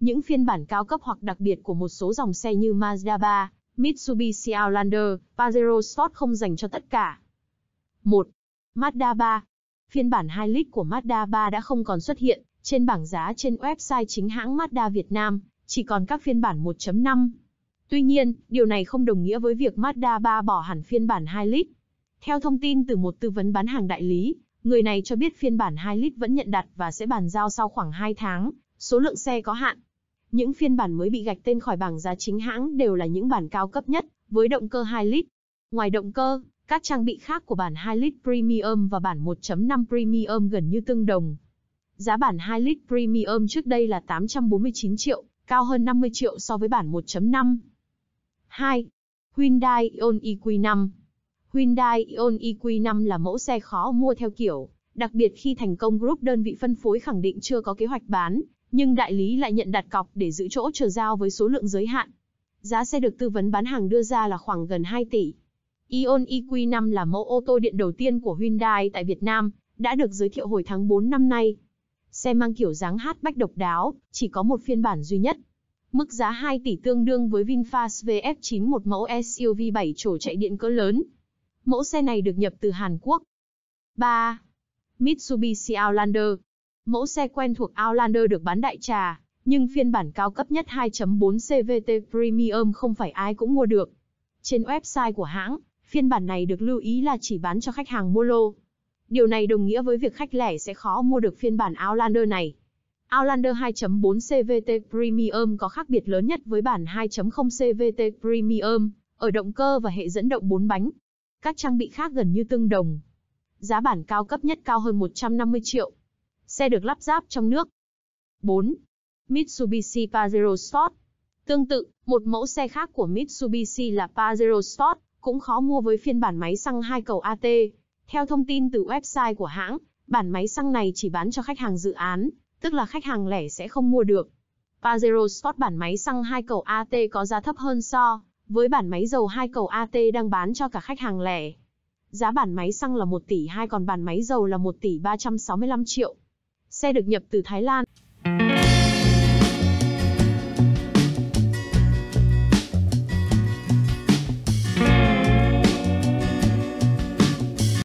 Những phiên bản cao cấp hoặc đặc biệt của một số dòng xe như Mazda 3, Mitsubishi Outlander, Pajero Sport không dành cho tất cả. 1. Mazda 3 Phiên bản 2 lít của Mazda 3 đã không còn xuất hiện trên bảng giá trên website chính hãng Mazda Việt Nam, chỉ còn các phiên bản 1.5. Tuy nhiên, điều này không đồng nghĩa với việc Mazda 3 bỏ hẳn phiên bản 2 lít, theo thông tin từ một tư vấn bán hàng đại lý, người này cho biết phiên bản 2 lít vẫn nhận đặt và sẽ bàn giao sau khoảng 2 tháng, số lượng xe có hạn. Những phiên bản mới bị gạch tên khỏi bảng giá chính hãng đều là những bản cao cấp nhất, với động cơ 2 lít. Ngoài động cơ, các trang bị khác của bản 2 lít Premium và bản 1.5 Premium gần như tương đồng. Giá bản 2 lít Premium trước đây là 849 triệu, cao hơn 50 triệu so với bản 1.5. 2. Hyundai Ioniq 5 Hyundai Ion EQ5 là mẫu xe khó mua theo kiểu, đặc biệt khi thành công group đơn vị phân phối khẳng định chưa có kế hoạch bán, nhưng đại lý lại nhận đặt cọc để giữ chỗ chờ giao với số lượng giới hạn. Giá xe được tư vấn bán hàng đưa ra là khoảng gần 2 tỷ. Ion EQ5 là mẫu ô tô điện đầu tiên của Hyundai tại Việt Nam, đã được giới thiệu hồi tháng 4 năm nay. Xe mang kiểu dáng hatchback độc đáo, chỉ có một phiên bản duy nhất. Mức giá 2 tỷ tương đương với VinFast vf 9 một mẫu SUV 7 chỗ chạy điện cỡ lớn, Mẫu xe này được nhập từ Hàn Quốc. 3. Mitsubishi Outlander. Mẫu xe quen thuộc Outlander được bán đại trà, nhưng phiên bản cao cấp nhất 2.4 CVT Premium không phải ai cũng mua được. Trên website của hãng, phiên bản này được lưu ý là chỉ bán cho khách hàng mua lô. Điều này đồng nghĩa với việc khách lẻ sẽ khó mua được phiên bản Outlander này. Outlander 2.4 CVT Premium có khác biệt lớn nhất với bản 2.0 CVT Premium ở động cơ và hệ dẫn động 4 bánh, các trang bị khác gần như tương đồng. Giá bản cao cấp nhất cao hơn 150 triệu. Xe được lắp ráp trong nước. 4. Mitsubishi Pajero Sport Tương tự, một mẫu xe khác của Mitsubishi là Pajero Sport cũng khó mua với phiên bản máy xăng 2 cầu AT. Theo thông tin từ website của hãng, bản máy xăng này chỉ bán cho khách hàng dự án, tức là khách hàng lẻ sẽ không mua được. Pajero Sport bản máy xăng 2 cầu AT có giá thấp hơn so với bản máy dầu hai cầu AT đang bán cho cả khách hàng lẻ. Giá bản máy xăng là 1 tỷ 2 còn bản máy dầu là 1 tỷ 365 triệu. Xe được nhập từ Thái Lan.